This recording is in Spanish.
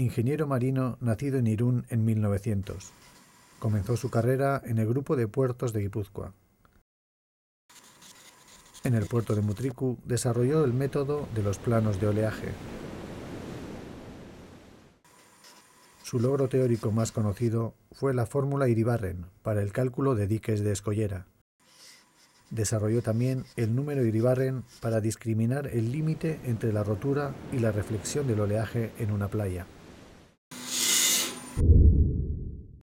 ingeniero marino nacido en Irún en 1900. Comenzó su carrera en el Grupo de Puertos de Guipúzcoa. En el puerto de Mutriku desarrolló el método de los planos de oleaje. Su logro teórico más conocido fue la fórmula Iribarren para el cálculo de diques de escollera. Desarrolló también el número Iribarren para discriminar el límite entre la rotura y la reflexión del oleaje en una playa.